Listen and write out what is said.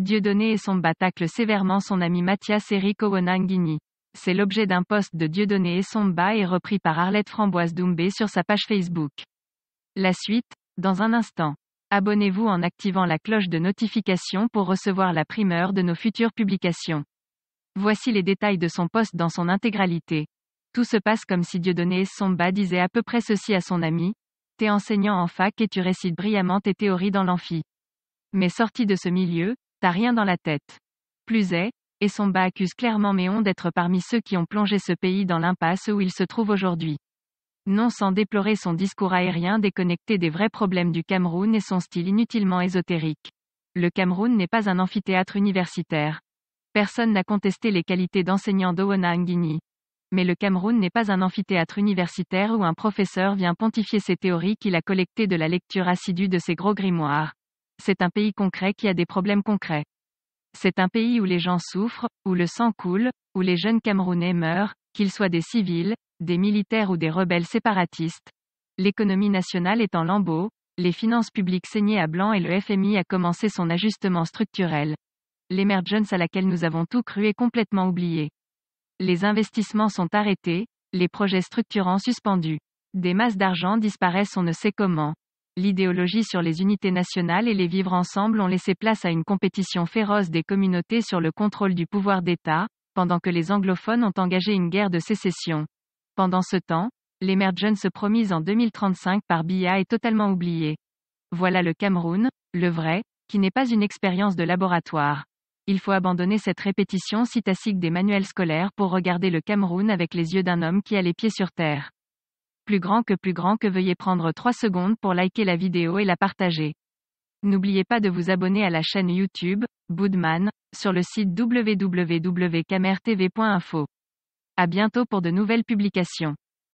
Dieudonné et son sévèrement son ami Mathias Eric Owenangini. C'est l'objet d'un post de Dieudonné Essomba et repris par Arlette Framboise Doumbé sur sa page Facebook. La suite, dans un instant. Abonnez-vous en activant la cloche de notification pour recevoir la primeur de nos futures publications. Voici les détails de son poste dans son intégralité. Tout se passe comme si Dieudonné Essomba disait à peu près ceci à son ami. T'es enseignant en fac et tu récites brillamment tes théories dans l'amphi. Mais sorti de ce milieu, T'as rien dans la tête. Plus est, et son bas accuse clairement Méon d'être parmi ceux qui ont plongé ce pays dans l'impasse où il se trouve aujourd'hui. Non sans déplorer son discours aérien déconnecté des vrais problèmes du Cameroun et son style inutilement ésotérique. Le Cameroun n'est pas un amphithéâtre universitaire. Personne n'a contesté les qualités d'enseignant d'Owona Nguini. Mais le Cameroun n'est pas un amphithéâtre universitaire où un professeur vient pontifier ses théories qu'il a collectées de la lecture assidue de ses gros grimoires. C'est un pays concret qui a des problèmes concrets. C'est un pays où les gens souffrent, où le sang coule, où les jeunes Camerounais meurent, qu'ils soient des civils, des militaires ou des rebelles séparatistes. L'économie nationale est en lambeaux, les finances publiques saignées à blanc et le FMI a commencé son ajustement structurel. L'émergence à laquelle nous avons tout cru est complètement oubliée. Les investissements sont arrêtés, les projets structurants suspendus. Des masses d'argent disparaissent on ne sait comment. L'idéologie sur les unités nationales et les vivre ensemble ont laissé place à une compétition féroce des communautés sur le contrôle du pouvoir d'État, pendant que les anglophones ont engagé une guerre de sécession. Pendant ce temps, l'émergence promise en 2035 par BIA est totalement oubliée. Voilà le Cameroun, le vrai, qui n'est pas une expérience de laboratoire. Il faut abandonner cette répétition citacique des manuels scolaires pour regarder le Cameroun avec les yeux d'un homme qui a les pieds sur terre plus grand que plus grand que veuillez prendre 3 secondes pour liker la vidéo et la partager. N'oubliez pas de vous abonner à la chaîne YouTube, Boodman, sur le site www.camertv.info. À bientôt pour de nouvelles publications.